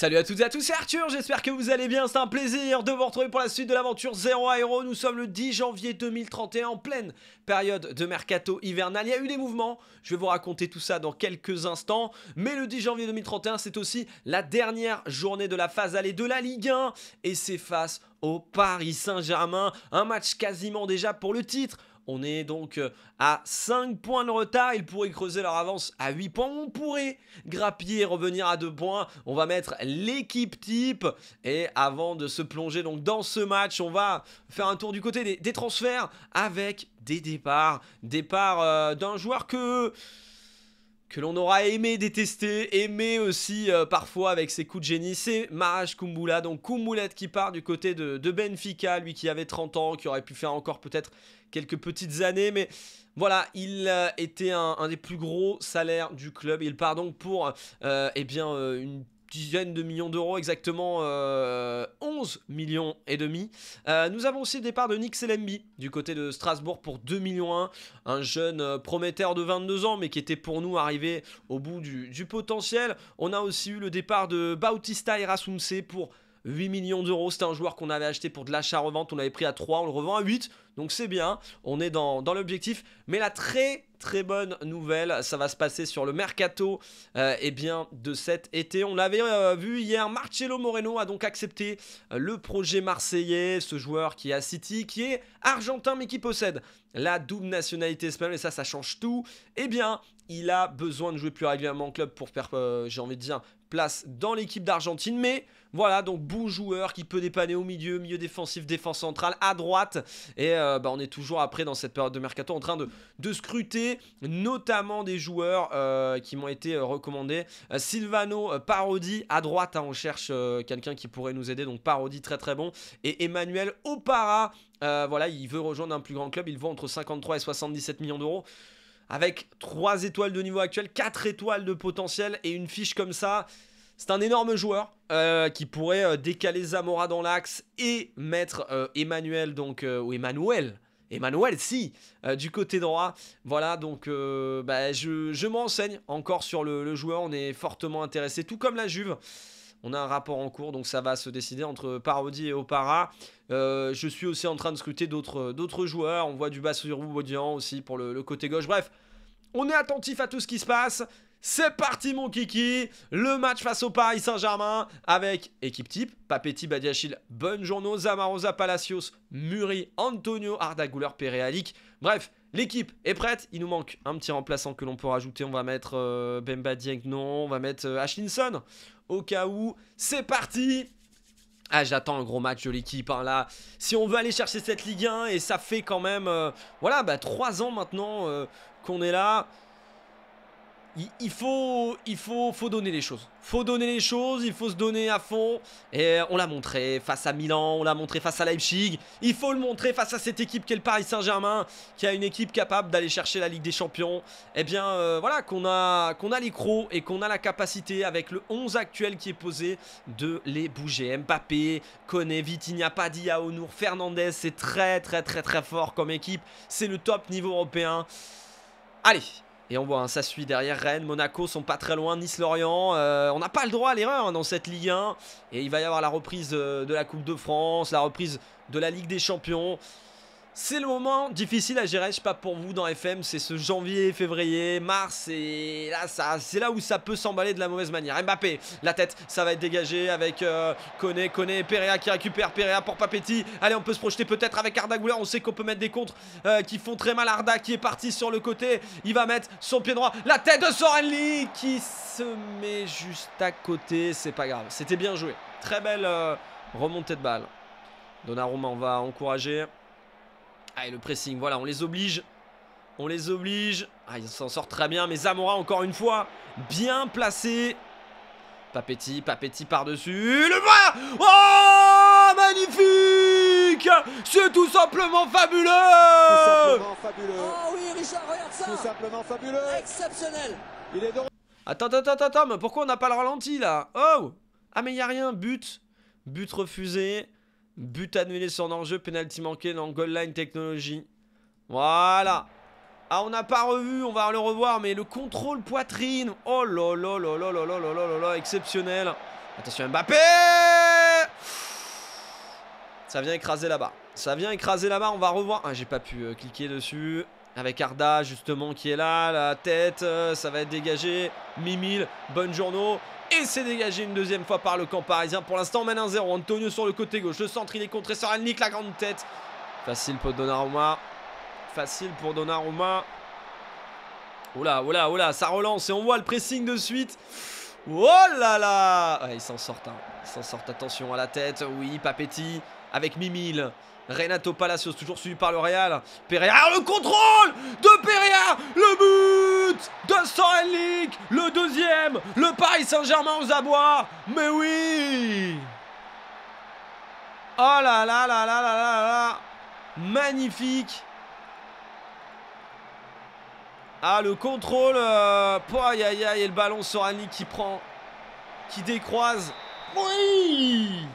Salut à toutes et à tous, c'est Arthur, j'espère que vous allez bien, c'est un plaisir de vous retrouver pour la suite de l'aventure Zero Aero, nous sommes le 10 janvier 2031 en pleine période de mercato hivernal, il y a eu des mouvements, je vais vous raconter tout ça dans quelques instants, mais le 10 janvier 2031 c'est aussi la dernière journée de la phase allée de la Ligue 1 et c'est face au Paris Saint-Germain, un match quasiment déjà pour le titre, on est donc euh, à 5 points de retard. Ils pourraient creuser leur avance à 8 points. On pourrait grappiller et revenir à 2 points. On va mettre l'équipe type. Et avant de se plonger donc dans ce match, on va faire un tour du côté des, transferts avec des départs. Départ euh, d'un joueur que que l'on aura aimé détester, aimé aussi euh, parfois avec ses coups de génie, c'est Maraj Kumbula, donc Kumbulet qui part du côté de, Benfica, lui qui avait 30 ans, qui aurait pu faire encore peut-être quelques petites années, mais voilà, il euh, était un, des plus gros salaires du club, il part donc pour euh, eh bien, une dizaines de millions d'euros exactement, 11 euh, millions et demi. Euh, nous avons aussi le départ de Nick Selembi du côté de Strasbourg pour 2 millions 1, un jeune euh, prometteur de 22 ans mais qui était pour nous arrivé au bout du, du potentiel. On a aussi eu le départ de Bautista Erasumse pour 8 millions d'euros. C'était un joueur qu'on avait acheté pour de l'achat-revente, on l'avait pris à 3, on le revend à 8, donc c'est bien, on est dans, dans l'objectif. Mais la très très bonne nouvelle. Ça va se passer sur le mercato euh, eh bien, de cet été. On l'avait euh, vu hier, Marcelo Moreno a donc accepté euh, le projet marseillais, ce joueur qui est à City, qui est argentin mais qui possède la double nationalité espagnole, et ça, ça change tout, eh bien, il a besoin de jouer plus régulièrement en club pour faire, euh, j'ai envie de dire, place dans l'équipe d'Argentine. Mais voilà, donc bon joueur qui peut dépanner au milieu, milieu défensif, défense centrale, à droite. Et euh, bah, on est toujours après dans cette période de mercato en train de, de scruter notamment des joueurs euh, qui m'ont été recommandés. Silvano Parodi à droite, hein, on cherche quelqu'un qui pourrait nous aider, donc Parodi très très bon. Et Emmanuel Opara euh, voilà, il veut rejoindre un plus grand club. Il vaut entre 53 et 77 millions d'euros. Avec 3 étoiles de niveau actuel, 4 étoiles de potentiel et une fiche comme ça. C'est un énorme joueur euh, qui pourrait euh, décaler Zamora dans l'axe et mettre Emmanuel, donc, ou Emmanuel, Emmanuel, si, du côté droit. Voilà, donc bah, je, m'enseigne encore sur le, joueur. On est fortement intéressé, tout comme la Juve. On a un rapport en cours, donc ça va se décider entre Parodi et Opara. Euh, je suis aussi en train de scruter d'autres euh, joueurs. On voit du bas sur aussi pour le, côté gauche. Bref, on est attentif à tout ce qui se passe. C'est parti mon kiki, le match face au Paris Saint-Germain avec équipe type, Papetti, Badiachil, Bonjourno, Zamarosa, Palacios, Muri, Antonio, Ardagouleur, Perealic. Bref, L'équipe est prête, il nous manque un petit remplaçant que l'on peut rajouter, on va mettre euh, Bemba non, on va mettre Ashlinson, au cas où. C'est parti ah, j'attends un gros match de l'équipe hein, là. Si on veut aller chercher cette Ligue 1 et ça fait quand même euh, voilà, 3 bah, ans maintenant euh, qu'on est là il, faut, il faut, faut donner les choses. Faut donner les choses, il faut se donner à fond. Et euh, on l'a montré face à Milan, on l'a montré face à Leipzig. Il faut le montrer face à cette équipe qu'est le Paris Saint-Germain, qui a une équipe capable d'aller chercher la Ligue des Champions. Eh bien, euh, voilà, qu'on a, qu'on a les crocs et qu'on a la capacité, avec le 11 actuel qui est posé, de les bouger. Mbappé, Koné, Vitinha, Padilla, Onur, Fernandez, c'est très, très, très, très fort comme équipe. C'est le top niveau européen. Allez, et on voit, hein, ça suit derrière Rennes, Monaco sont pas très loin, Nice-Lorient. Euh, on n'a pas le droit à l'erreur hein, dans cette Ligue 1. Et il va y avoir la reprise euh, de la Coupe de France, la reprise de la Ligue des Champions. C'est le moment difficile à gérer, je sais pas pour vous dans FM, c'est ce janvier, février, mars, et là, ça, c'est là où ça peut s'emballer de la mauvaise manière. Mbappé, la tête, ça va être dégagé avec euh, Koné, Perea qui récupère, Perea pour Papetti. Allez, on peut se projeter peut-être avec Arda Güler. on sait qu'on peut mettre des contres euh, qui font très mal. Arda qui est parti sur le côté, il va mettre son pied droit, la tête de Sorelli qui se met juste à côté, c'est pas grave, c'était bien joué. Très belle euh, remontée de balle. Donnarumma, on va encourager. Ah, le pressing, voilà, on les oblige. On les oblige. Ah, ils s'en sortent très bien. Mais Zamora, encore une fois, bien placé. Papetti, Papetti par-dessus. Le bras Oh Magnifique C'est tout simplement fabuleux Tout simplement fabuleux Oh oui, Richard, regarde ça Tout simplement fabuleux Exceptionnel Il est Attends, attends, attends, attends, mais pourquoi on n'a pas le ralenti, là Oh Ah, mais il n'y a rien, but But refusé But annulé sur enjeu penalty manqué dans goal line Technology. Voilà. Ah, on n'a pas revu, on va le revoir, mais le contrôle poitrine. Oh là là là là là là là là exceptionnel. Attention Mbappé Ça vient écraser là-bas. Ça vient écraser là-bas, on va revoir. Ah, j'ai pas pu euh, cliquer dessus. Avec Arda, justement, qui est là, la tête, euh, ça va être dégagé. Mimil, bonne journaux. Et c'est dégagé une deuxième fois par le camp parisien. Pour l'instant, on mène 1-0. Antonio sur le côté gauche. Le centre, il est contre. contré. nique la grande tête. Facile pour Donnarumma. Facile pour Donnarumma. Oula, oula, oula, ça relance et on voit le pressing de suite. Oh là là ouais, s'en sortent, hein. s'en sort. attention à la tête. Oui, Papetti avec Mimile. Renato Palacios, toujours suivi par le Real. Perea, le contrôle de Perea Le but de Lick Le deuxième Le Paris Saint-Germain aux abois Mais oui Oh là là là là là là là Magnifique Ah, le contrôle euh, poi Aïe aïe et le ballon Sorenlik qui prend, qui décroise. Oui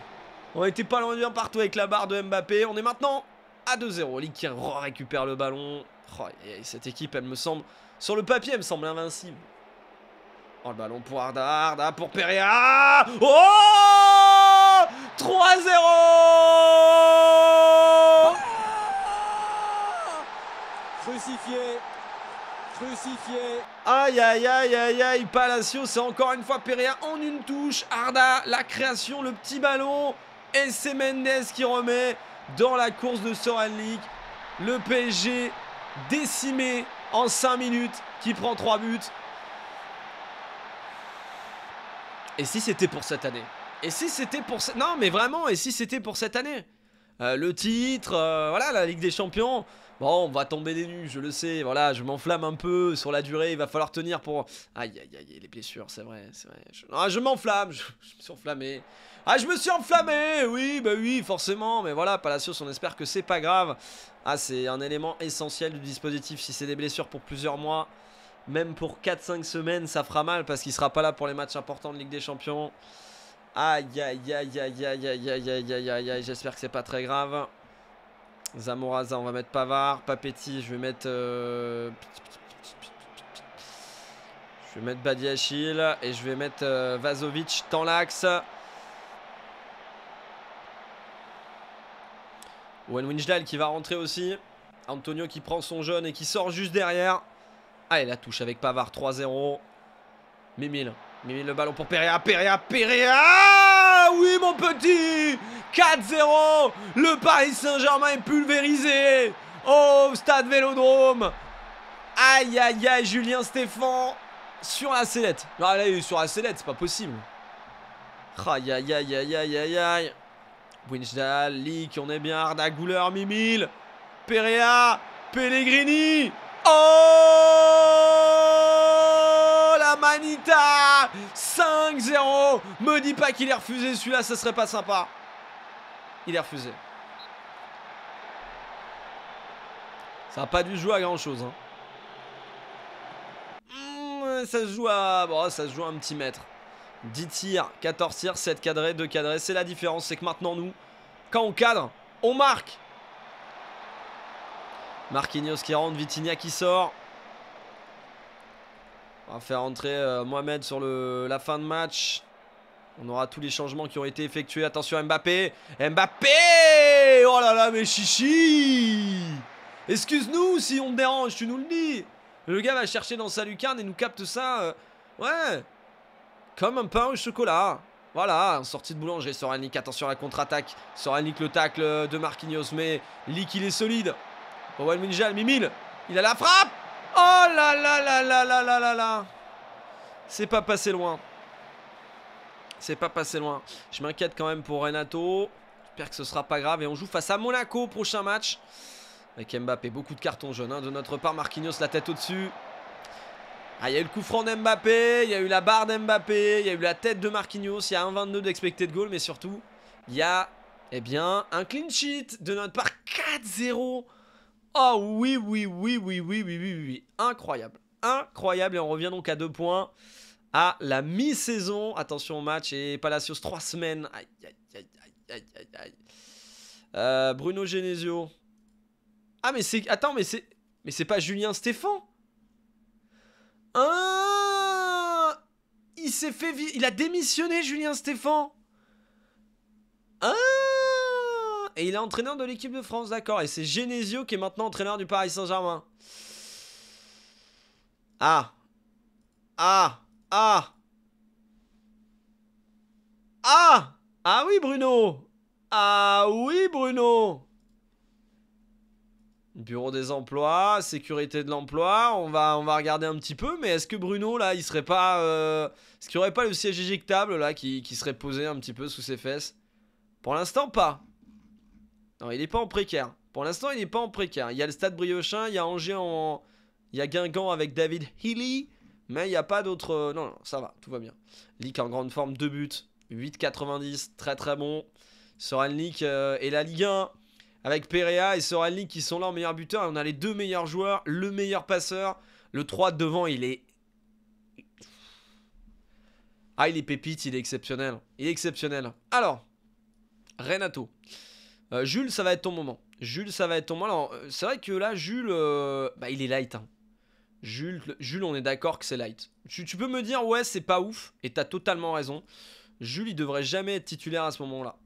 on était pas loin de bien partout avec la barre de Mbappé. On est maintenant à 2-0. Ligue récupère le ballon. Oh, cette équipe, elle me semble... Sur le papier, elle me semble invincible. Oh, le ballon pour Arda, Arda pour Perea. Oh 3-0 Crucifié Crucifié Aïe aïe aïe aïe aïe Palacio, c'est encore une fois Perea en une touche. Arda, la création, le petit ballon. Et c'est Mendes qui remet dans la course de League Le PSG décimé en 5 minutes, qui prend 3 buts. Et si c'était pour cette année Et si c'était pour cette... Non mais vraiment, et si c'était pour cette année euh, Le titre, euh, voilà, la Ligue des Champions, Bon, on va tomber des nues, je le sais, voilà, je m'enflamme un peu sur la durée, il va falloir tenir pour... Aïe, aïe, aïe, les blessures, c'est vrai, vrai. Je... je m'enflamme, je... me suis enflammé. Ah, je me suis enflammé, oui, bah oui, forcément, mais voilà, Palacios, on espère que c'est pas grave. Ah, c'est un élément essentiel du dispositif, si c'est des blessures pour plusieurs mois, même pour 4-5 semaines, ça fera mal parce qu'il sera pas là pour les matchs importants de Ligue des Champions. Aïe, aïe, aïe, aïe, aïe, aïe, aïe, aïe, aïe, aïe, aïe, aïe, j'espère que c'est pas très grave. Zamoraza, on va mettre Pavard. Papetti, je vais mettre... Euh, je vais mettre Badiachil. Et je vais mettre euh, Vazovic dans l'axe. Owen qui va rentrer aussi. Antonio qui prend son jeune et qui sort juste derrière. Allez, ah, la touche avec Pavard, 3-0. Mimil. Mimil le ballon pour Perea. Perea, Perea Oui, mon petit 4-0 Le Paris Saint-Germain est pulvérisé Oh, stade Vélodrome Aïe aïe aïe Julien Stéphan sur la sellette. Non là il est sur la sellette, c'est pas possible. Aïe aïe aïe aïe aïe aïe aïe. Winchdal, Lick, on est bien, Arda Gouleur, Mimil, Perea, Pellegrini. Oh la Manita 5-0 Me dis pas qu'il est refusé celui-là, ça serait pas sympa. Il est refusé. Ça n'a pas dû jouer à grand chose. Hein. Hmm, ça se joue à. Bon, ça se joue un petit mètre. 10 tirs, 14 tirs, 7 cadrés, 2 cadrés. C'est la différence. C'est que maintenant, nous, quand on cadre, on marque. Marquinhos qui rentre, Vitinha qui sort. On va faire entrer euh, Mohamed sur la fin de match. On aura tous les changements qui ont été effectués. Attention Mbappé. Mbappé Oh là là, mais chichi Excuse-nous si on te dérange, tu nous le dis. Le gars va chercher dans sa lucarne et nous capte ça. Euh, ouais. Comme un pain au chocolat. Voilà, sortie de boulanger, Soralnik attention à la contre-attaque. Soralnik le tacle de Marquinhos, mais Lick, il est solide. Owen Minjal, Mimil, il a la frappe Oh là là là là là là là là C'est pas passé loin. C'est pas passé loin. Je m'inquiète quand même pour Renato. J'espère que ce sera pas grave. Et on joue face à Monaco, prochain match. Avec Mbappé, beaucoup de cartons jaunes. Hein. De notre part, Marquinhos la tête au-dessus. Ah, il y a eu le coup franc d'Mbappé, il y a eu la barre d'Mbappé, il y a eu la tête de Marquinhos, il y a un 1,22 de goal, mais surtout, il y a, eh bien, un clean sheet de notre part 4-0. Oh oui, oui, oui, oui, oui, oui, oui, oui, oui, incroyable. Incroyable, et on revient donc à deux points. Ah la mi-saison. Attention au match et Palacios, trois semaines. Aïe, aïe, aïe, aïe euh, Bruno Genesio. Ah, mais c'est. Attends, mais c'est. Mais c'est pas Julien Stéphan ah Il s'est fait. Il a démissionné, Julien Stéphan ah Et il est entraîneur de l'équipe de France, d'accord. Et c'est Genesio qui est maintenant entraîneur du Paris Saint-Germain. Ah Ah ah. ah Ah oui, Bruno Ah oui, Bruno Bureau des emplois, sécurité de l'emploi, on va, on va regarder un petit peu, mais est-ce que Bruno, là, il serait pas... Euh, est-ce qu'il n'y aurait pas le siège éjectable, là, qui, qui serait posé un petit peu sous ses fesses Pour l'instant, pas. Non, il n'est pas en précaire. Pour l'instant, il n'est pas en précaire. Il y a le stade Briochin, il y a Angers en... Il y a Guingamp avec David Healy. Mais il n'y a pas d'autre. Euh, non, non, ça va, tout va bien. Leak en grande forme, 2 buts, 8,90, très très bon. Soralnik euh, et la Ligue 1 avec Perea et Soralnik qui sont là meilleurs meilleur buteur. on a les deux meilleurs joueurs, le meilleur passeur. Le 3 devant, il est. Ah, il est pépite, il est exceptionnel. Il est exceptionnel. Alors, Renato. Euh, Jules, ça va être ton moment. Jules, ça va être ton moment. Alors, c'est vrai que là, Jules, bah, il est light. Hein. Jules, Jules on est d'accord que c'est light. Tu, peux me dire, ouais, c'est pas ouf, et t'as totalement raison. Jules, il devrait jamais être titulaire à ce moment-là.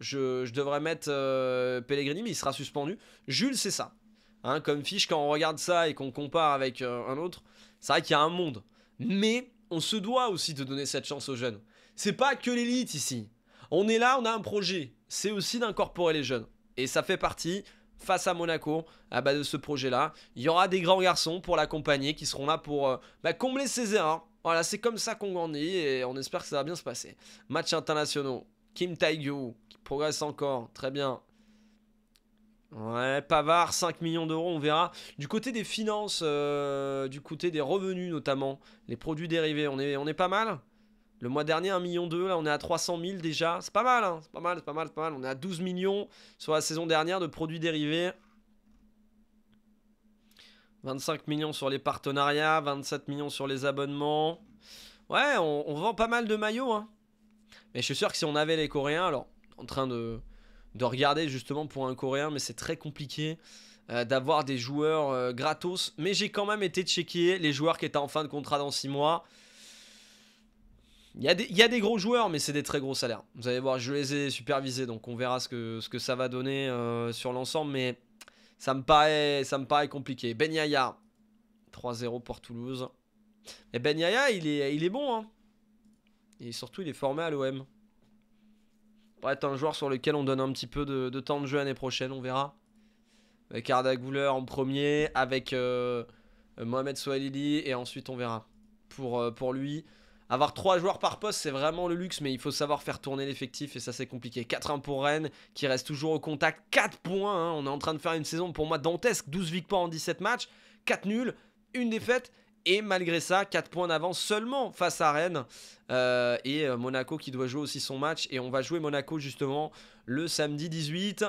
Je, devrais mettre euh, Pellegrini, mais il sera suspendu. Jules, c'est ça. Hein, comme fiche, quand on regarde ça et qu'on compare avec euh, un autre, c'est vrai qu'il y a un monde. Mais on se doit aussi de donner cette chance aux jeunes. C'est pas que l'élite ici. On est là, on a un projet. C'est aussi d'incorporer les jeunes. Et ça fait partie face à Monaco à ah bas de ce projet-là. Il y aura des grands garçons pour l'accompagner qui seront là pour euh, bah, combler ses erreurs. Voilà, c'est comme ça qu'on grandit et on espère que ça va bien se passer. Match internationaux. Kim Taegyu qui progresse encore. Très bien. Ouais, Pavard, 5 millions d'euros, on verra. Du côté des finances, euh, du côté des revenus notamment, les produits dérivés, on est, on est pas mal le mois dernier, 1,2 million, là on est à 300 000 déjà. C'est pas mal, hein. c'est pas mal, c'est pas mal, c'est pas mal. On est à 12 millions sur la saison dernière de produits dérivés. 25 millions sur les partenariats, 27 millions sur les abonnements. Ouais, on, vend pas mal de maillots. Hein. Mais je suis sûr que si on avait les Coréens, alors en train de, de regarder justement pour un Coréen, mais c'est très compliqué euh, d'avoir des joueurs euh, gratos. Mais j'ai quand même été checker les joueurs qui étaient en fin de contrat dans 6 mois. Il y, a des, gros joueurs, mais c'est des très gros salaires. Vous allez voir, je les ai supervisés, donc on verra ce que, ce que ça va donner euh, sur l'ensemble, mais ça me paraît, ça me paraît compliqué. Ben Yaya, 3-0 pour Toulouse. mais Ben Yaya, il est, il est bon, hein. Et surtout, il est formé à l'OM. va être un joueur sur lequel on donne un petit peu de, temps de jeu l'année prochaine, on verra. Avec Arda Gouler en premier, avec euh, Mohamed Soualili, et ensuite on verra. Pour, euh, pour lui, avoir 3 joueurs par poste, c'est vraiment le luxe, mais il faut savoir faire tourner l'effectif et ça c'est compliqué. 4-1 pour Rennes, qui reste toujours au contact. 4 points, hein. on est en train de faire une saison pour moi dantesque. 12 victoires en 17 matchs, 4 nuls, une défaite. Et malgré ça, 4 points d'avance seulement face à Rennes. Euh, et euh, Monaco qui doit jouer aussi son match. Et on va jouer Monaco justement le samedi 18.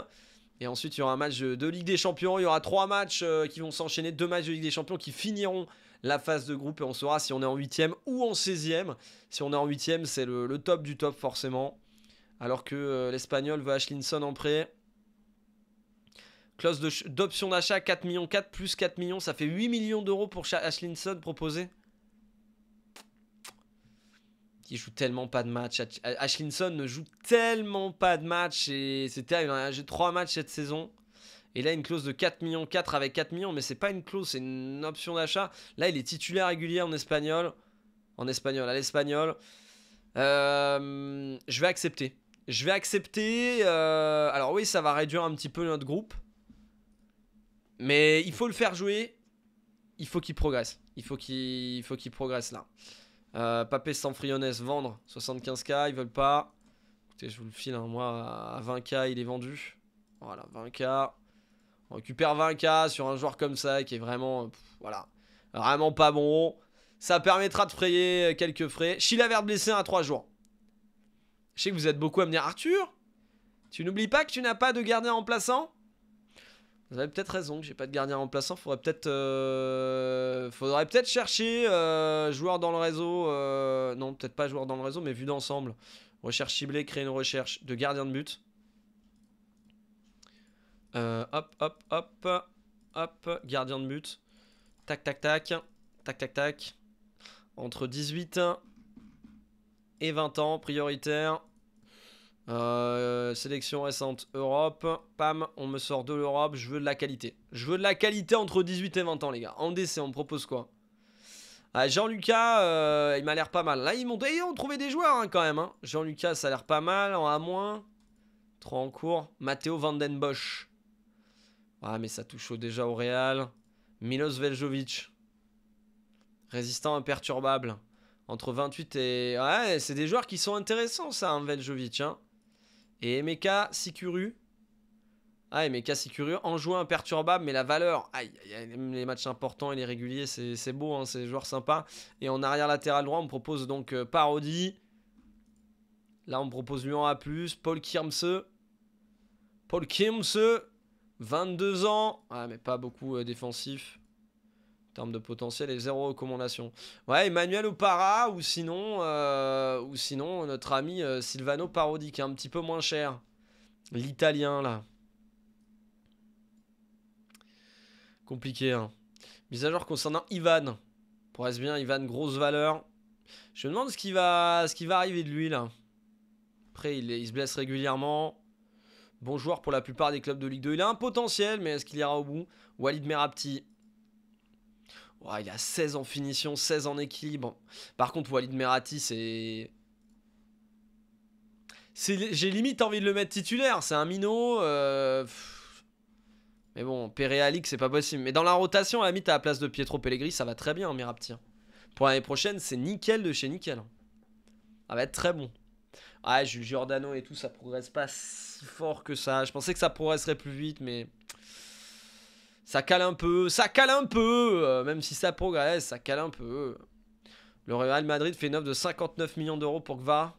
Et ensuite, il y aura un match de Ligue des Champions. Il y aura 3 matchs euh, qui vont s'enchaîner. 2 matchs de Ligue des Champions qui finiront la phase de groupe et on saura si on est en huitième ou en 16e. Si on est en huitième, c'est le, top du top forcément. Alors que euh, l'Espagnol veut Ashlinson en prêt. Clause d'option d'achat 4 millions 4 plus 4 millions, ça fait 8 millions d'euros pour Ashlinson proposé. Il joue tellement pas de match. Ashlinson ne joue tellement pas de match et il a joué 3 matchs cette saison. Et là, une clause de 4 millions 4 avec 4 millions, mais c'est pas une clause, c'est une option d'achat. Là, il est titulaire régulier en espagnol. En espagnol, à l'espagnol. Euh, je vais accepter. Je vais accepter. Euh, alors oui, ça va réduire un petit peu notre groupe. Mais il faut le faire jouer. Il faut qu'il progresse. Il faut qu'il progresse là. Euh, Papé sans vendre 75k, ils veulent pas. Écoutez, je vous le file, hein. moi à 20k il est vendu. Voilà, 20k. On récupère 20k sur un joueur comme ça qui est vraiment, voilà, vraiment pas bon. Ça permettra de frayer quelques frais. Chilavert blessé à 3 jours. Je sais que vous êtes beaucoup à me dire Arthur, tu n'oublies pas que tu n'as pas de gardien remplaçant Vous avez peut-être raison que j'ai pas de gardien remplaçant. Faudrait peut-être euh, faudrait peut-être chercher euh, joueur dans le réseau. Euh, non, peut-être pas joueur dans le réseau, mais vu d'ensemble. Recherche ciblée, créer une recherche de gardien de but. Euh, hop, hop, hop. Hop, gardien de but. Tac, tac, tac. Tac, tac, tac. Entre 18 et 20 ans, prioritaire. Euh, sélection récente Europe. Pam, on me sort de l'Europe. Je veux de la qualité. Je veux de la qualité entre 18 et 20 ans, les gars. En décès on me propose quoi ah, Jean-Lucas, euh, il m'a l'air pas mal. Là, ils m'ont on trouvé des joueurs hein, quand même. Hein. Jean-Lucas, ça a l'air pas mal. En A-, 3 en cours. Matteo Vandenbosch. Ah, mais ça touche déjà au Real. Milos Veljovic. Résistant imperturbable. Entre 28 et... Ouais, c'est des joueurs qui sont intéressants, ça, hein, Veljovic. Hein. Et Emeka Sikuru. Ah, Emeka Sikuru, en imperturbable, mais la valeur. Aïe, les matchs importants et les réguliers, c'est beau, hein, c'est des joueurs sympas. Et en arrière latéral droit, on propose donc euh, Parodi. Là, on propose en A+, Paul Kirmse. Paul Kirmse, 22 ans. Ouais, mais pas beaucoup euh, défensif. En termes de potentiel et zéro recommandation. Ouais, Emmanuel Opara ou sinon, euh, ou sinon notre ami euh, Silvano Parodi qui est un petit peu moins cher. L'italien là. Compliqué. Hein. Mise à jour concernant Ivan. Pour être bien, Ivan, grosse valeur. Je me demande ce qui va, ce qui va arriver de lui là. Après, il se blesse régulièrement. Bon joueur pour la plupart des clubs de Ligue 2. Il a un potentiel, mais est-ce qu'il ira au bout Walid Merapti. il a 16 en finition, 16 en équilibre. Par contre, Walid Merati, c'est... J'ai limite envie de le mettre titulaire. C'est un minot. Euh, mais bon, Péréalique, c'est pas possible. Mais dans la rotation, à la à la place de Pietro Pellegrini, ça va très bien, Mirapti. Hein. Pour l'année prochaine, c'est nickel de chez nickel. Hein. Ça va être très bon. Ah, Giordano et tout, ça progresse pas si fort que ça. Je pensais que ça progresserait plus vite, mais ça cale un peu, ça cale un peu, euh, même si ça progresse, ça cale un peu. Le Real Madrid fait une offre de 59 millions d'euros pour Gvar.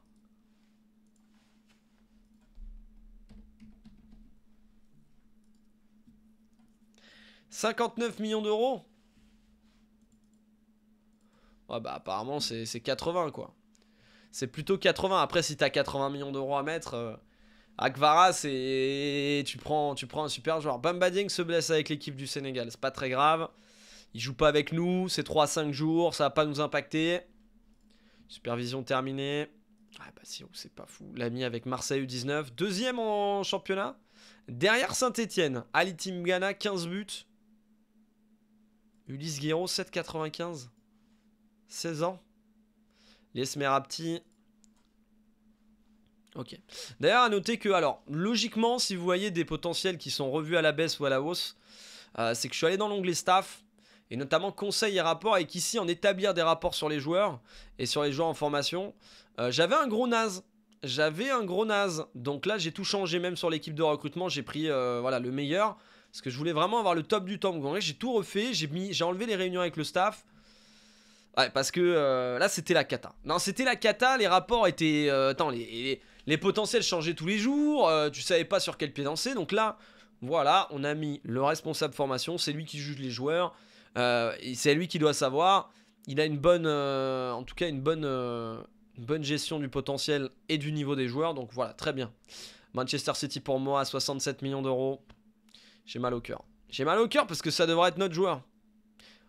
« 59 millions d'euros ?» Ouais ah, bah apparemment c'est 80 quoi c'est plutôt 80. Après, si t'as 80 millions d'euros à mettre, euh, Akvara, c'est. Tu prends, tu prends un super joueur. Bamba se blesse avec l'équipe du Sénégal, c'est pas très grave. Il joue pas avec nous, c'est 3 5 jours, ça va pas nous impacter. Supervision terminée. Ah bah si, c'est pas fou. L'ami avec Marseille U19, deuxième en championnat. Derrière Saint-Etienne, Ali Timgana, 15 buts. Ulysse Guéraud, 7,95. 16 ans. Les petit. Ok. D'ailleurs, à noter que, alors, logiquement, si vous voyez des potentiels qui sont revus à la baisse ou à la hausse, euh, c'est que je suis allé dans l'onglet staff, et notamment conseils et rapports, et qu'ici, en établir des rapports sur les joueurs et sur les joueurs en formation, euh, j'avais un gros naze. J'avais un gros naze. Donc là, j'ai tout changé, même sur l'équipe de recrutement, j'ai pris euh, voilà, le meilleur. Parce que je voulais vraiment avoir le top du top. J'ai tout refait, j'ai enlevé les réunions avec le staff, Ouais, parce que euh, là, c'était la cata. Non, c'était la cata, les rapports étaient... Euh, attends, les, les, potentiels changeaient tous les jours, euh, tu savais pas sur quel pied danser, donc là, voilà, on a mis le responsable formation, c'est lui qui juge les joueurs, c'est lui qui doit savoir, il a une bonne... en tout cas, une bonne, bonne gestion du potentiel et du niveau des joueurs, donc voilà, très bien. Manchester City pour moi, à 67 millions d'euros, j'ai mal au cœur. J'ai mal au cœur parce que ça devrait être notre joueur.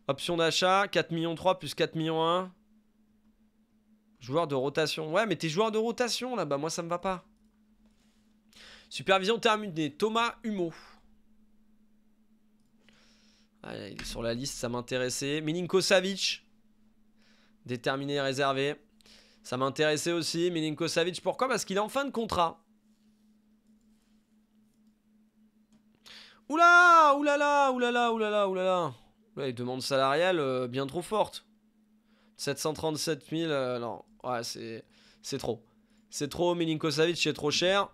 Option d'achat, 4 millions 3 plus 4 millions 1. Joueur de rotation. Ouais, mais t'es joueur de rotation là-bas, moi ça me va pas. Supervision terminée, Thomas Humeau. Ah, il est sur la liste, ça m'intéressait. Milinko Savic. Déterminé, réservé. Ça m'intéressait aussi, Milinko Savic. Pourquoi Parce qu'il est en fin de contrat. Oula Oulala Oulala Oulala Oulala les demandes salariales euh, bien trop forte. 737 000, non, ouais, c'est, c'est trop. C'est trop, Milinko Savic c'est trop cher.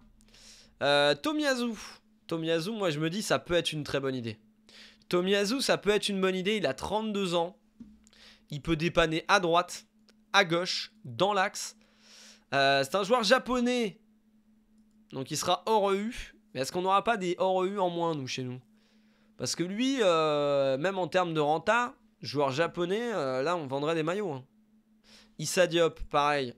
Euh, Tomiyasu. moi je me dis, ça peut être une très bonne idée. Tomiyasu, ça peut être une bonne idée, il a 32 ans. Il peut dépanner à droite, à gauche, dans l'axe. Euh, c'est un joueur japonais, donc il sera hors EU. Mais est-ce qu'on n'aura pas des hors EU en moins, nous, chez nous parce que lui, euh, même en termes de renta, joueur japonais, euh, là, on vendrait des maillots. Hein. Issa Diop, pareil.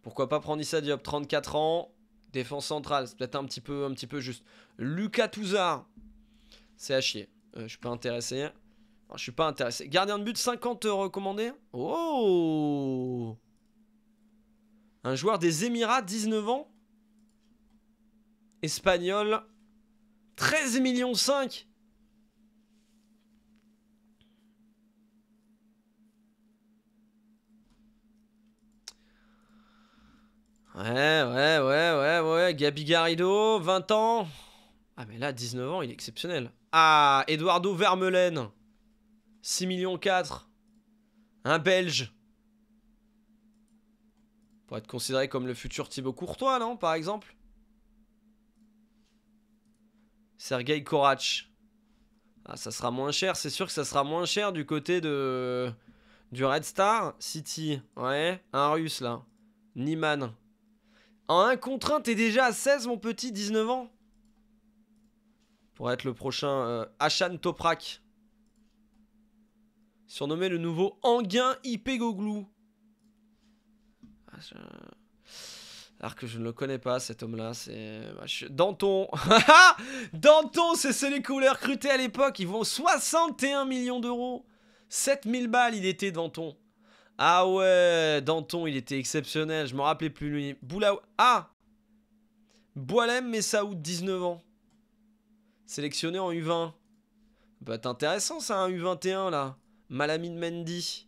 Pourquoi pas prendre Issa Diop 34 ans, défense centrale, c'est peut-être un petit peu, un petit peu juste. Lucas Touzard, c'est à chier. Euh, je suis pas intéressé. je suis pas intéressé. Gardien de but 50 recommandés. Oh Un joueur des Émirats, 19 ans. Espagnol. 13 millions 5 Ouais, ouais, ouais, ouais, ouais. Gabi Garrido, 20 ans. Ah, mais là, 19 ans, il est exceptionnel. Ah, Eduardo Vermeulen. 6 millions 4. Un Belge. Pour être considéré comme le futur Thibaut Courtois, non, par exemple Sergei Korach. Ah, ça sera moins cher, c'est sûr que ça sera moins cher du côté de... Du Red Star City, ouais, un russe là. Niman, en 1 contre 1, t'es déjà à 16, mon petit, 19 ans Pour être le prochain euh, Hachan Toprak. Surnommé le nouveau Anguin Ipegoglou. Ah, Alors que je ne le connais pas, cet homme-là, c'est... Bah, Danton Danton, c'est celui qu'on l'avez recruté à l'époque. Ils vont 61 millions d'euros. 7000 balles, il était Danton. Ah ouais, Danton, il était exceptionnel. Je me rappelais plus lui. Boulaou. Ah Boilem Messaoud, 19 ans. Sélectionné en U20. Bah, être intéressant ça, un U21 là. Malamine Mendy.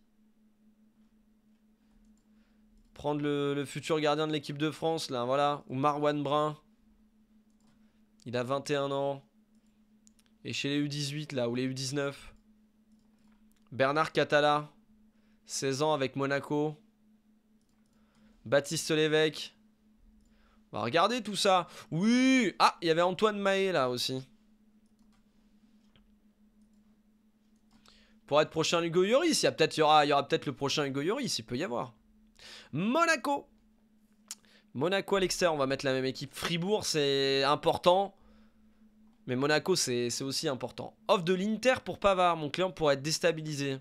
Prendre le, le futur gardien de l'équipe de France là, voilà. Ou Marwan Brun. Il a 21 ans. Et chez les U18 là, ou les U19. Bernard Catala. 16 ans avec Monaco. Baptiste Lévesque. va bah, regardez tout ça. Oui Ah, il y avait Antoine Maé là aussi. Pour être prochain Hugo Yoris, il y, a peut-être, y aura, peut-être le prochain Hugo Yoris. il peut y avoir. Monaco Monaco à l'extérieur, on va mettre la même équipe. Fribourg, c'est important. Mais Monaco, c'est aussi important. Off de l'Inter pour Pavard. Mon client pourrait être déstabilisé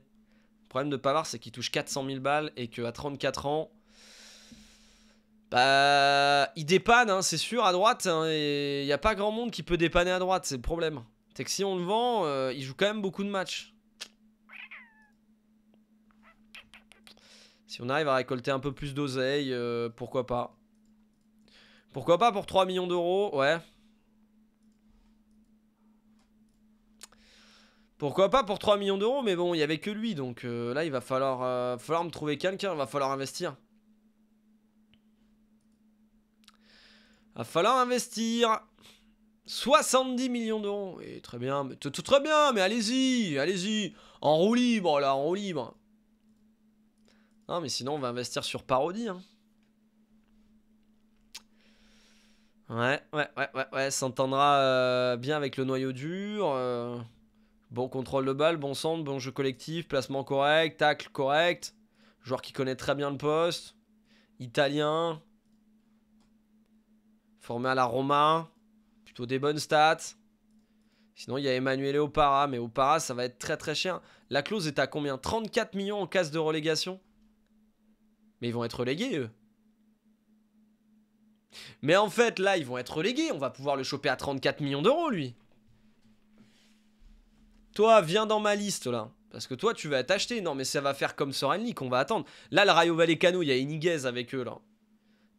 problème de Pavard, c'est qu'il touche 400 000 balles et qu'à 34 ans, bah, il dépanne, hein, c'est sûr, à droite. Hein, et il n'y a pas grand monde qui peut dépanner à droite, c'est le problème. C'est que si on le vend, euh, il joue quand même beaucoup de matchs. Si on arrive à récolter un peu plus d'oseille, euh, pourquoi pas. Pourquoi pas pour 3 millions d'euros, ouais. Pourquoi pas pour 3 millions d'euros, mais bon, il n'y avait que lui, donc euh, là, il va falloir, euh, falloir me trouver quelqu'un, il va falloir investir. Il va falloir investir 70 millions d'euros. Et très bien, tout très bien, mais allez-y, allez-y. En roue libre, là, en roue libre. Non, mais sinon, on va investir sur parodie. Hein. Ouais, ouais, ouais, ouais, ouais, s'entendra euh, bien avec le noyau dur. Bon contrôle de balle, bon centre, bon jeu collectif, placement correct, tacle correct. Joueur qui connaît très bien le poste. Italien. Formé à la Roma. Plutôt des bonnes stats. Sinon, il y a Emmanuel Opara. Mais Opara, ça va être très très cher. La clause est à combien 34 millions en casse de relégation Mais ils vont être relégués, eux. Mais en fait, là, ils vont être relégués. On va pouvoir le choper à 34 millions d'euros, lui toi, viens dans ma liste là. Parce que toi, tu vas t'acheter. Non, mais ça va faire comme League, on va attendre. Là, le Rayo Vallecano, il y a Iniguez avec eux là.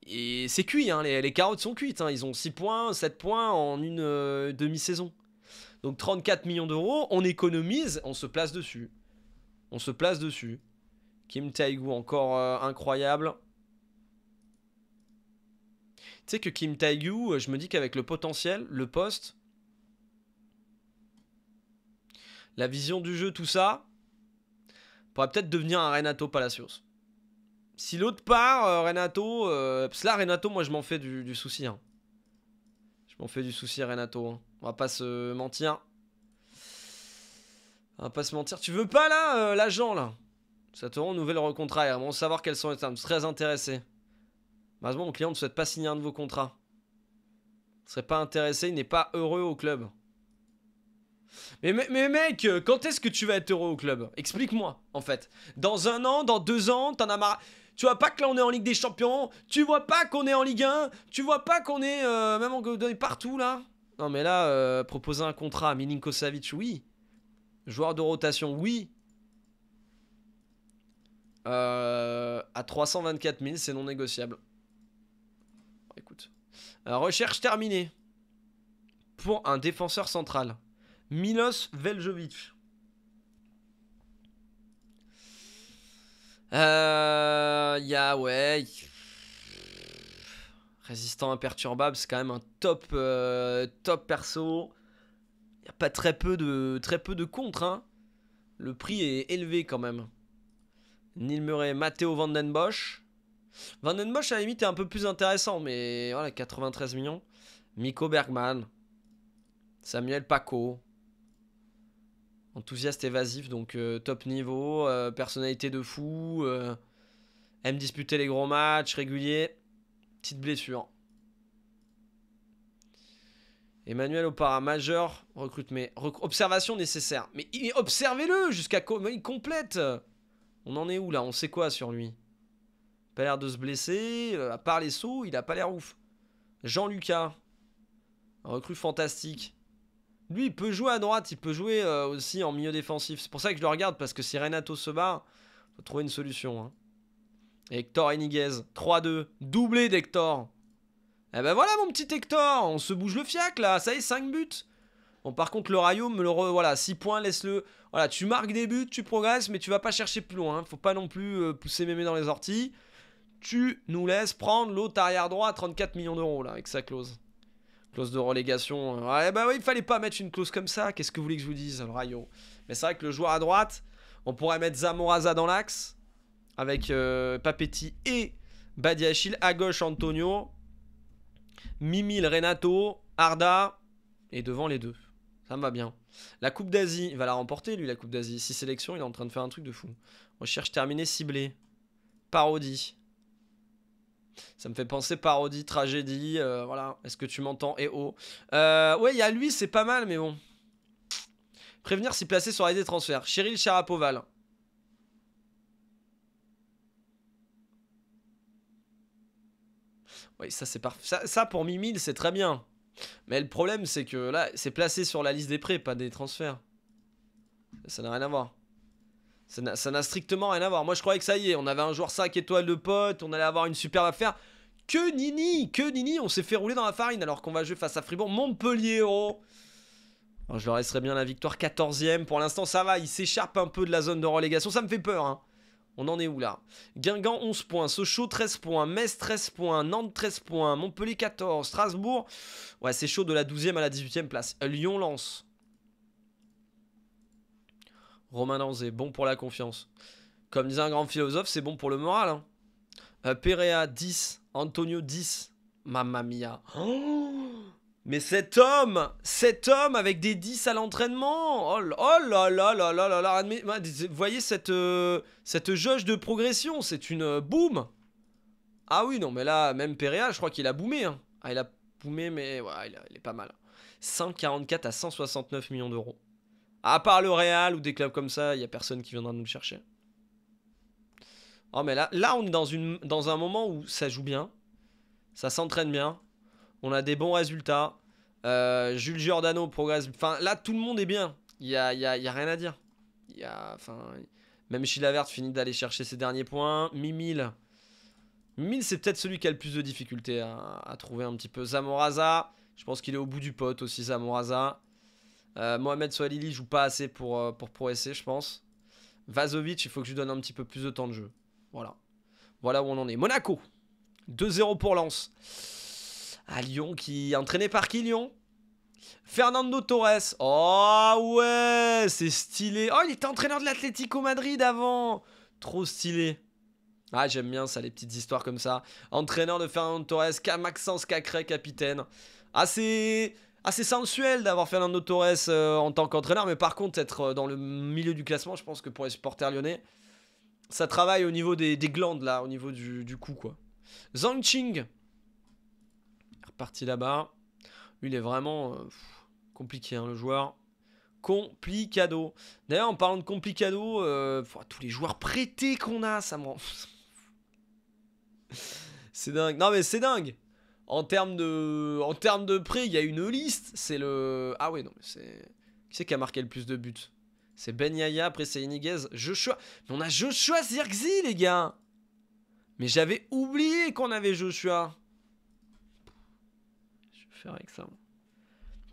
Et c'est cuit, hein, les, carottes sont cuites. Hein. Ils ont 6 points, 7 points en une euh, demi-saison. Donc 34 millions d'euros, on économise, on se place dessus. On se place dessus. Kim Taegu, encore euh, incroyable. Tu sais que Kim Taegu, euh, je me dis qu'avec le potentiel, le poste, la vision du jeu, tout ça, pourrait peut-être devenir un Renato Palacios. Si l'autre part, euh, Renato, euh, là, Renato, moi, je m'en fais du, souci. Hein. Je m'en fais du souci, Renato. Hein. On va pas se mentir. On va pas se mentir. Tu veux pas, là, euh, l'agent, là Ça te rend nouvelle On va savoir quels sont les termes. Très intéressé. Malheureusement, mon client ne souhaite pas signer un nouveau contrat. Il serait pas intéressé, il n'est pas heureux au club. Mais, mais, mec, euh, quand est-ce que tu vas être heureux au club Explique-moi, en fait. Dans un an, dans deux ans, t'en as marre. Tu vois pas que là on est en Ligue des Champions, tu vois pas qu'on est en Ligue 1, tu vois pas qu'on est euh, même en partout là. Non mais là, euh, proposer un contrat à Milinko Savic, oui. Joueur de rotation, oui. à 324 000, c'est non négociable. Écoute. recherche terminée. Pour un défenseur central. Milos Veljovic. Euh, ouais. Résistant imperturbable, c'est quand même un top, euh, top perso. Il n'y a pas très peu de, très peu de contre. Hein. Le prix est élevé quand même. Neil Murray, Matteo Vandenbosch. Vandenbosch, à la limite, est un peu plus intéressant, mais voilà, 93 millions. Miko Bergman. Samuel Paco. Enthousiaste évasif, donc euh, top niveau, euh, personnalité de fou, euh, aime disputer les gros matchs, régulier, petite blessure. Emmanuel Opara, majeur, recrute, mais observation nécessaire. Mais observez-le jusqu'à comment il complète On en est où là On sait quoi sur lui Pas l'air de se blesser, à part les sauts, il a pas l'air ouf. Jean-Lucas, recrue fantastique. Lui, il peut jouer à droite, il peut jouer euh, aussi en milieu défensif. C'est pour ça que je le regarde, parce que si Renato se il faut trouver une solution. Hein. Hector Eniguez, 3-2, doublé d'Hector. Eh ben voilà mon petit Hector, on se bouge le fiac là, ça y est, 5 buts. Bon par contre le Rayo le voilà, 6 points, laisse-le. Voilà, tu marques des buts, tu progresses, mais tu vas pas chercher plus loin. Hein. Faut pas non plus pousser euh, pousser mémé dans les orties. Tu nous laisses prendre l'autre arrière droit à 34 millions d'euros là, avec sa clause. Clause de relégation. Euh, ah, eh ne ben oui, il fallait pas mettre une clause comme ça. Qu'est-ce que vous voulez que je vous dise, Rayo oh. Mais c'est vrai que le joueur à droite, on pourrait mettre Zamoraza dans l'axe. Avec euh, Papetti et Badiachil. À gauche, Antonio. Mimil, Renato. Arda. Et devant les deux. Ça me va bien. La Coupe d'Asie, il va la remporter, lui, la Coupe d'Asie. Six sélections, il est en train de faire un truc de fou. Recherche terminée, ciblée. Parodie. Ça me fait penser parodie, tragédie. Euh, voilà. Est-ce que tu m'entends Et eh oh. Euh, ouais, il y a lui, c'est pas mal, mais bon. Prévenir si placé sur la des transferts. Cheryl Charapoval. Oui, ça c'est parfait. Ça, ça, pour 1000, c'est très bien. Mais le problème, c'est que là, c'est placé sur la liste des prêts, pas des transferts. Ça n'a rien à voir. Ça n'a strictement rien à voir. Moi, je croyais que ça y est, on avait un joueur 5 étoiles de pote, on allait avoir une superbe affaire. Que nini, que nini, on s'est fait rouler dans la farine alors qu'on va jouer face à Fribourg. Montpellier, oh, oh je leur laisserai bien la victoire 14ème. Pour l'instant, ça va, Il s'écharpent un peu de la zone de relégation. Ça me fait peur, hein. On en est où là Guingamp 11 points, Sochaux 13 points, Metz 13 points, Nantes 13 points, Montpellier 14, Strasbourg. Ouais, c'est chaud de la 12e à la 18e place. Lyon lance. Romain Danzé, bon pour la confiance. Comme disait un grand philosophe, c'est bon pour le moral. Hein. Euh, Perea 10, Antonio 10, mamma mia. mais cet homme, cet homme avec des 10 à l'entraînement, oh, oh, là là là là là là, vous voyez cette, euh, cette jauge de progression, c'est une boom. Euh, boum. Ah oui, non, mais là, même Perea, je crois qu'il a boomé. Hein. Ah, il a boomé, mais ouais, il est pas mal. 144 à 169 millions d'euros. À part le Real ou des clubs comme ça, il n'y a personne qui viendra nous chercher. Oh, mais là, là on est dans, une, dans un moment où ça joue bien, ça s'entraîne bien, on a des bons résultats. Euh, Jules Giordano progresse. Enfin, là, tout le monde est bien. Il n'y a, y a, rien à dire. Y a, enfin, même Chilavert finit d'aller chercher ses derniers points. Mimil. Mimil, c'est peut-être celui qui a le plus de difficultés à, à trouver un petit peu. Zamoraza, je pense qu'il est au bout du pote aussi, Zamoraza. Euh, Mohamed Swalili joue pas assez pour, euh, pour progresser, je pense. Vazovic, il faut que je lui donne un petit peu plus de temps de jeu. Voilà. Voilà où on en est. Monaco 2-0 pour Lens. À Lyon qui entraîné par qui Lyon Fernando Torres. Oh ouais, c'est stylé. Oh, il était entraîneur de l'Atlético Madrid avant. Trop stylé. Ah, j'aime bien ça, les petites histoires comme ça. Entraîneur de Fernando Torres, Maxence Cacré, capitaine. Ah, c'est assez sensuel d'avoir Fernando Torres euh, en tant qu'entraîneur, mais par contre, être euh, dans le milieu du classement, je pense que pour les supporters lyonnais, ça travaille au niveau des, glandes, là, au niveau du, coup. cou, quoi. Zhang Ching, reparti là-bas. Lui, il est vraiment euh, compliqué, hein, le joueur. Complicado. D'ailleurs, en parlant de complicado, tous les joueurs prêtés qu'on a, ça me rend... c'est dingue. Non, mais c'est dingue. En termes de, en de prix, il y a une liste. C'est le. Ah oui, non, mais c'est. Qui c'est qui a marqué le plus de buts C'est Ben Yaya, après c'est Iniguez. Joshua. Mais on a Joshua Zirkzee, les gars Mais j'avais oublié qu'on avait Joshua. Je vais faire avec ça.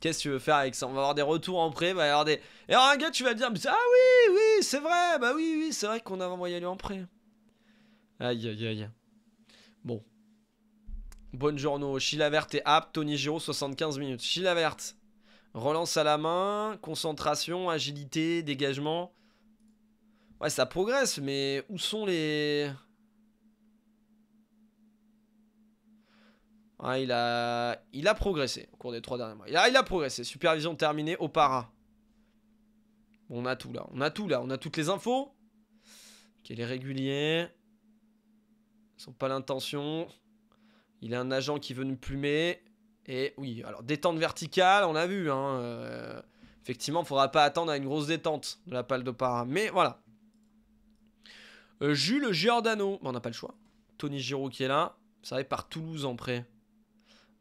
Qu'est-ce que tu veux faire avec ça On va avoir des retours en prêt. y avoir des... Et alors, un gars, tu vas dire Ah oui, oui, c'est vrai. Bah oui, oui, c'est vrai qu'on avait envoyé lui en prêt. Aïe, aïe, aïe. Bon. Buongiorno. Verte et apte. Tony Giro, 75 minutes. verte. Relance à la main, concentration, agilité, dégagement. Ouais, ça progresse, mais où sont les... Ah, il a... Il a progressé au cours des trois derniers mois. Il ah, a, il a progressé. Supervision terminée au para. on a tout là. On a tout là. On a toutes les infos. Ok, les réguliers. Ils sont pas l'intention. Il a un agent qui veut nous plumer. Et oui, alors détente verticale, on l'a vu. Hein, euh, effectivement, il ne faudra pas attendre à une grosse détente de la palle d'Opara. Mais voilà. Euh, Jules Giordano. Bon, on n'a pas le choix. Tony Giroud qui est là. Ça va par Toulouse en prêt.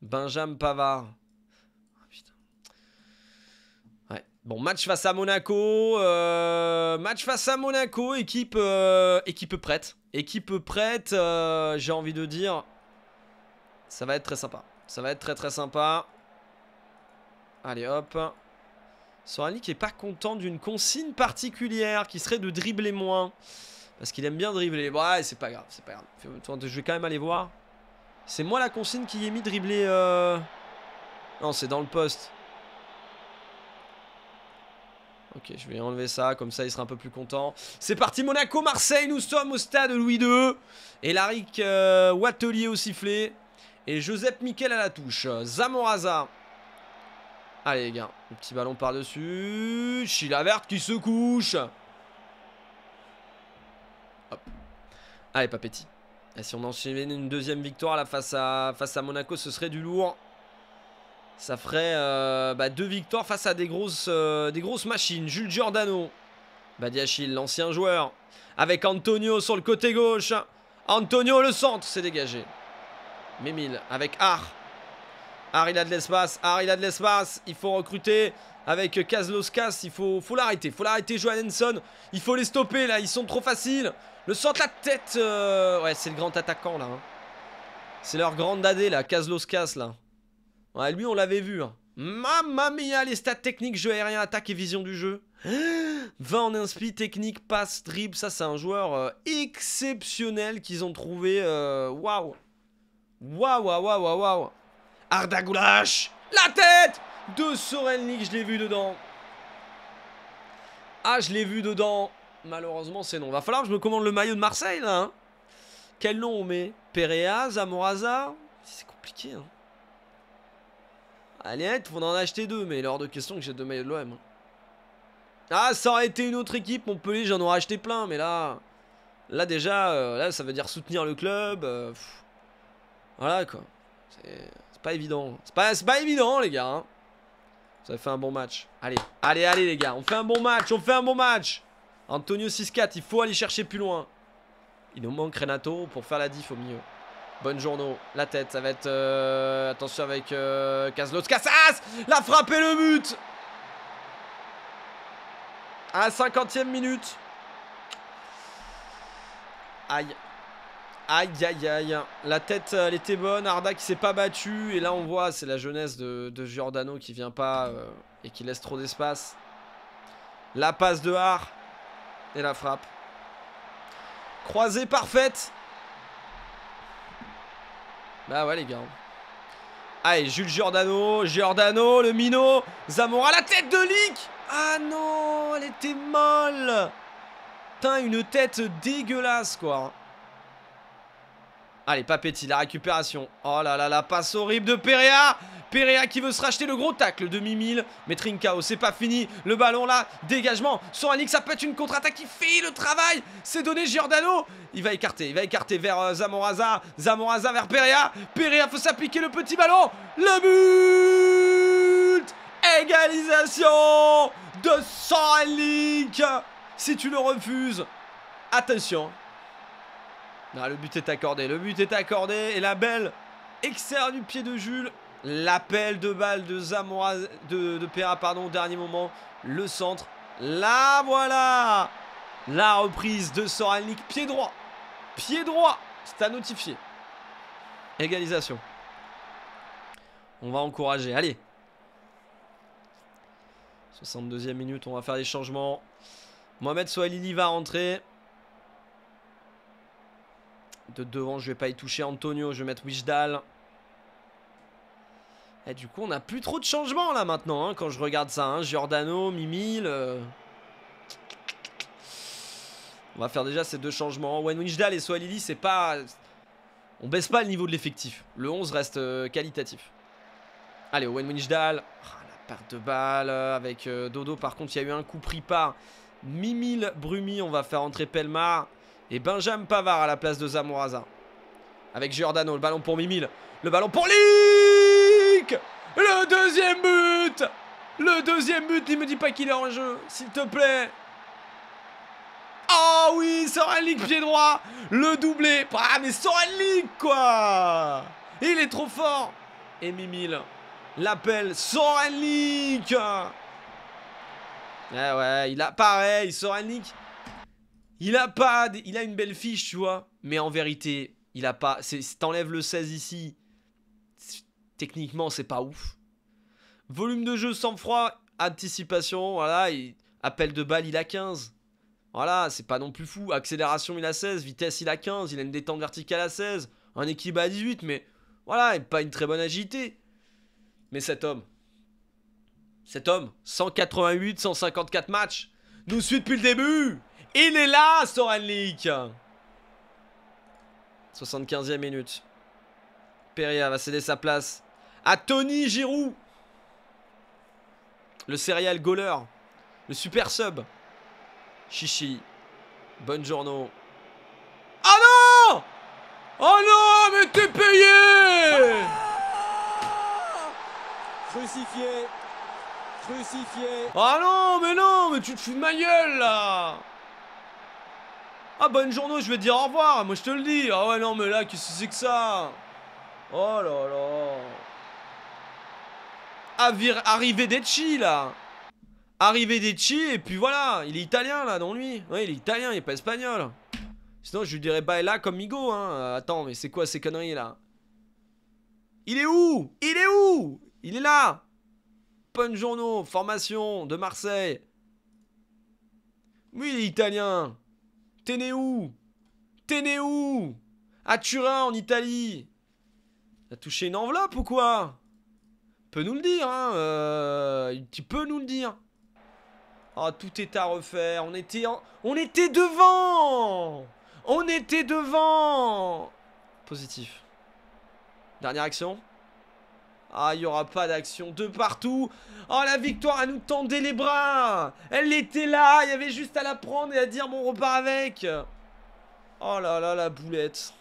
Benjamin Pavard. Ah, putain. Ouais. Bon, match face à Monaco. Euh, match face à Monaco. Équipe, équipe prête. Équipe prête, j'ai envie de dire. Ça va être très sympa. Ça va être très très sympa. Allez hop. Sorali qui est pas content d'une consigne particulière qui serait de dribbler moins. Parce qu'il aime bien dribbler. Ouais, c'est pas grave, c'est pas grave. Je vais quand même aller voir. C'est moi la consigne qui ai mis dribbler. Euh, non, c'est dans le poste. Ok, je vais enlever ça, comme ça il sera un peu plus content. C'est parti, Monaco-Marseille, nous sommes au stade Louis II. Et Laric euh, au sifflet. Et Joseph Miquel à la touche. Zamoraza. Allez les gars, petit ballon par-dessus. Chilavert qui se couche. Hop. Allez petit. Et si on enchaînait une deuxième victoire là face à, face à Monaco, ce serait du lourd. Ça ferait euh, bah, deux victoires face à des grosses, euh, des grosses machines. Jules Giordano. Badiachil, l'ancien joueur. Avec Antonio sur le côté gauche. Antonio, le centre, c'est dégagé. Mémil avec Ar. Ar, il a de l'espace. Ar, il a de l'espace. Il faut recruter avec Kazloskas. Il faut, faut l'arrêter. faut l'arrêter, Henson. Il faut les stopper, là. Ils sont trop faciles. Le centre, la tête. Euh, ouais, c'est le grand attaquant, là. Hein. C'est leur grande dadé, là. Kazloskas, là. Ouais, lui, on l'avait vu. Hein. Mamma mia, les stats techniques, jeu aérien, attaque et vision du jeu. 20 en inspi, technique, passe, dribble. Ça, c'est un joueur euh, exceptionnel qu'ils ont trouvé. Euh, waouh Waouh, waouh, waouh, waouh. Arda Goulash La tête de Sorelnik je l'ai vu dedans. Ah, je l'ai vu dedans. Malheureusement, c'est non. Va falloir que je me commande le maillot de Marseille, là. Hein. Quel nom on met Perea, Zamoraza C'est compliqué, hein. Allez, il faut en acheter deux, mais il de question que j'ai deux maillots de l'OM. Ah, ça aurait été une autre équipe, Montpellier, j'en aurais acheté plein, mais là... Là, déjà, euh, là, ça veut dire soutenir le club. Euh, voilà quoi. C'est pas évident. C'est pas, pas évident les gars. Vous hein. avez fait un bon match. Allez, allez, allez les gars. On fait un bon match, on fait un bon match. Antonio 6-4, il faut aller chercher plus loin. Il nous manque Renato pour faire la diff au milieu. Bonne journée La tête, ça va être... Euh, attention avec euh, Caslos. Cassas La frappe et le but À 50e minute. Aïe. Aïe, aïe, aïe. La tête, elle était bonne. Arda qui s'est pas battu. Et là, on voit, c'est la jeunesse de, Giordano qui vient pas euh, et qui laisse trop d'espace. La passe de Har. Et la frappe. Croisée parfaite. Bah ouais, les gars. Allez, Jules Giordano. Giordano, le minot. Zamora, la tête de Lick. Ah non, elle était molle. Putain, une tête dégueulasse, quoi. Allez, Papetti, la récupération. Oh là là, la passe horrible de Perea Perea qui veut se racheter le gros tacle de mille Mais Trincao, c'est pas fini. Le ballon là, dégagement. Sur Alix, ça peut être une contre-attaque. qui fait le travail. C'est donné Giordano. Il va écarter, il va écarter vers euh, Zamoraza. Zamoraza vers Perea. Perea, faut s'appliquer le petit ballon. Le but Égalisation de Soralink. Si tu le refuses, attention, le but est accordé, le but est accordé. Et la belle extérieure du pied de Jules. L'appel de balle de Zamora, de, Pera, pardon, au dernier moment. Le centre. Là, voilà La reprise de Soralnik. Pied droit. Pied droit. C'est à notifier. Égalisation. On va encourager. Allez. 62e minute, on va faire des changements. Mohamed Soualili va rentrer. De devant, je vais pas y toucher. Antonio, je vais mettre Wijdal. Et eh, du coup, on n'a plus trop de changements là maintenant, hein, quand je regarde ça. Hein. Giordano, Mimil. On va faire déjà ces deux changements. Wayne Wijndal et Soalili, c'est pas... On baisse pas le niveau de l'effectif. Le 11 reste euh, qualitatif. Allez, Owen Wijndal. Ah, la perte de balle euh, avec euh, Dodo. Par contre, il y a eu un coup pris par Mimil Brumi. On va faire entrer Pelmar et Benjamin Pavard à la place de Zamoraza. Avec Giordano, le ballon pour Mimil. Le ballon pour Lick Le deuxième but Le deuxième but, il me dit pas qu'il est en jeu, s'il te plaît. Ah oh oui, Sorenlik pied droit Le doublé Ah mais Sorenlik quoi Il est trop fort Et Mimil, l'appel Sorenlik Ah ouais, il a pareil, il a pas, il a une belle fiche, tu vois. Mais en vérité, il a pas. T'enlèves le 16 ici. Techniquement, c'est pas ouf. Volume de jeu sans froid, anticipation, voilà. appel de balle, il a 15. Voilà, c'est pas non plus fou. Accélération, il a 16. Vitesse, il a 15. Il a une détente verticale à 16. Un équilibre à 18, mais voilà, et pas une très bonne agilité. Mais cet homme, cet homme, 188, 154 matchs, nous suit depuis le début il est là, Lick. 75e minute. Peria va céder sa place à Tony Giroud. Le serial goleur. Le super sub. Chichi. Bonne journée. Oh non Oh non, mais t'es payé Crucifié Crucifié Oh non, mais non, mais tu te fous de ma gueule là ah, bonne journée, je vais te dire au revoir, moi je te le dis. Ah ouais, non, mais là, qu'est-ce que c'est que ça Oh là là. Arrivé Decci, là. Arrivé Decci, et puis voilà. Il est italien, là, non, lui. Ouais, il est italien, il est pas espagnol. Sinon, je lui dirais bah là comme Migo, hein. Attends, mais c'est quoi ces conneries, là Il est où Il est où Il est là Bonne journée, formation de Marseille. Oui, il est italien. T'es né où T'es né où À Turin, en Italie a touché une enveloppe ou quoi peut nous le dire, hein euh, Tu peux nous le dire Ah, tout est à refaire. On était On était devant On était devant Positif. Dernière action ah, il n'y aura pas d'action de partout. Oh, la victoire, à nous tendait les bras. Elle était là, il y avait juste à la prendre et à dire bon, repas repart avec. Oh là là, la boulette.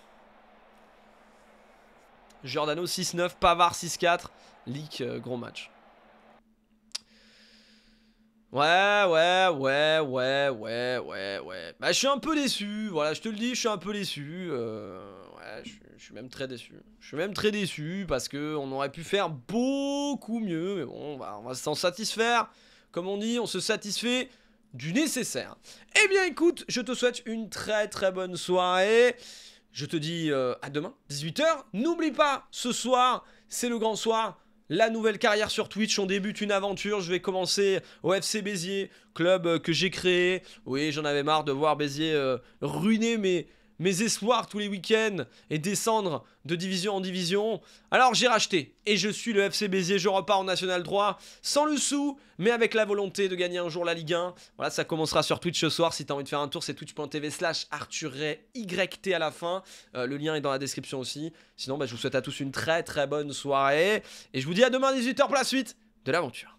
Giordano 6-9, Pavard 6-4. Leak, euh, gros match. Ouais, ouais, ouais, ouais, ouais, ouais, ouais. Bah, je suis un peu déçu. Voilà, je te le dis, je suis un peu déçu. Euh je, suis même très déçu. Je suis même très déçu parce que on aurait pu faire beaucoup mieux, mais bon, on va s'en satisfaire. Comme on dit, on se satisfait du nécessaire. Eh bien, écoute, je te souhaite une très très bonne soirée. Je te dis euh, à demain, 18h. N'oublie pas, ce soir, c'est le grand soir la nouvelle carrière sur Twitch. On débute une aventure. Je vais commencer au FC Béziers, club euh, que j'ai créé. Oui, j'en avais marre de voir Béziers euh, ruiné, ruiner mes espoirs tous les week-ends et descendre de division en division. Alors j'ai racheté et je suis le FC Béziers, je repars en National droit, sans le sou, mais avec la volonté de gagner un jour la Ligue 1. Voilà, ça commencera sur Twitch ce soir. Si t'as envie de faire un tour, c'est twitch.tv slash ArthurRayYt à la fin. Euh, le lien est dans la description aussi. Sinon, bah, je vous souhaite à tous une très très bonne soirée et je vous dis à demain 18h pour la suite de l'aventure.